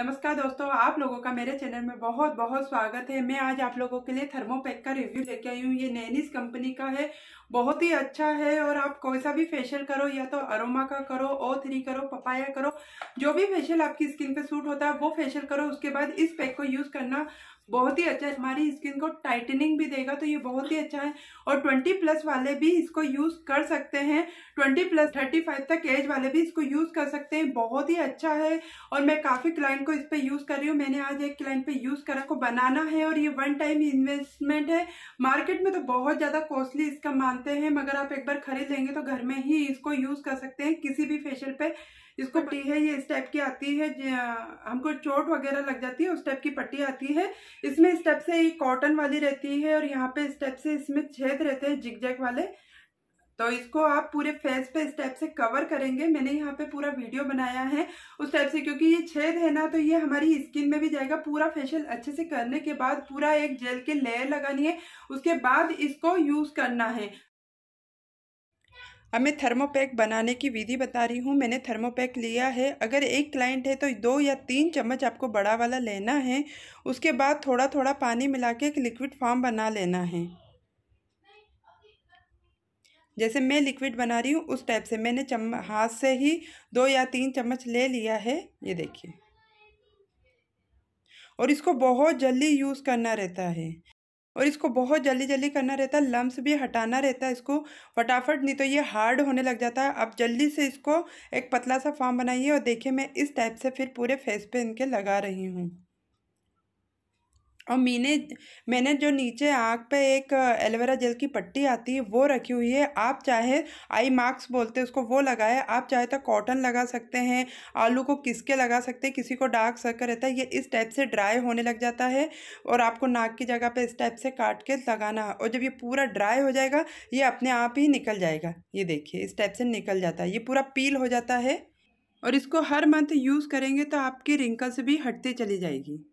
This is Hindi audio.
नमस्कार दोस्तों आप लोगों का मेरे चैनल में बहुत बहुत स्वागत है मैं आज आप लोगों के लिए थर्मोपैक का रिव्यू लेके आई हूँ ये नैनीस कंपनी का है बहुत ही अच्छा है और आप कोई सा भी फेशियल करो या तो अरोमा का करो ओ थ्री करो पपाया करो जो भी फेशियल आपकी स्किन पे सूट होता है वो फेशियल करो उसके बाद इस पैक को यूज़ करना बहुत ही अच्छा हमारी स्किन को टाइटनिंग भी देगा तो ये बहुत ही अच्छा है और 20 प्लस वाले भी इसको यूज़ कर सकते हैं 20 प्लस 35 तक एज वाले भी इसको यूज़ कर सकते हैं बहुत ही अच्छा है और मैं काफ़ी क्लाइंट को इस पर यूज़ कर रही हूँ मैंने आज एक क्लाइंट पे यूज़ करा को बनाना है और ये वन टाइम इन्वेस्टमेंट है मार्केट में तो बहुत ज़्यादा कॉस्टली इसका मानते हैं मगर आप एक बार खरीद लेंगे तो घर में ही इसको यूज़ कर सकते हैं किसी भी फेशियल पे इसको पट्टी है ये इस टाइप की आती है हमको चोट वगैरह लग जाती है उस टाइप की पट्टी आती है इसमें स्टेप से एक कॉटन वाली रहती है और यहाँ पे स्टेप से इसमें छेद रहते हैं जिगजैक वाले तो इसको आप पूरे फेस पे स्टेप से कवर करेंगे मैंने यहाँ पे पूरा वीडियो बनाया है उस टाइप से क्योंकि ये छेद है ना तो ये हमारी स्किन में भी जाएगा पूरा फेशियल अच्छे से करने के बाद पूरा एक जेल के लेयर लगानी है उसके बाद इसको यूज करना है अब मैं थर्मोपैक बनाने की विधि बता रही हूँ मैंने थर्मोपैक लिया है अगर एक क्लाइंट है तो दो या तीन चम्मच आपको बड़ा वाला लेना है उसके बाद थोड़ा थोड़ा पानी मिला के एक लिक्विड फॉर्म बना लेना है जैसे मैं लिक्विड बना रही हूँ उस टाइप से मैंने चम हाथ से ही दो या तीन चम्मच ले लिया है ये देखिए और इसको बहुत जल्दी यूज़ करना रहता है और इसको बहुत जल्दी जल्दी करना रहता है लम्ब भी हटाना रहता है इसको फटाफट नहीं तो ये हार्ड होने लग जाता है अब जल्दी से इसको एक पतला सा फॉर्म बनाइए और देखिए मैं इस टाइप से फिर पूरे फेस पे इनके लगा रही हूँ और मैंने मैंने जो नीचे आँख पे एक एलोवेरा जेल की पट्टी आती है वो रखी हुई है आप चाहे आई मार्क्स बोलते हैं उसको वो लगाए आप चाहे तो कॉटन लगा सकते हैं आलू को किसके लगा सकते हैं किसी को डार्क सर्कल रहता है ये इस टाइप से ड्राई होने लग जाता है और आपको नाक की जगह पे इस टाइप से काट के लगाना है और जब ये पूरा ड्राई हो जाएगा ये अपने आप ही निकल जाएगा ये देखिए इस टाइप से निकल जाता है ये पूरा पील हो जाता है और इसको हर मंथ यूज़ करेंगे तो आपकी रिंकल्स भी हटती चली जाएगी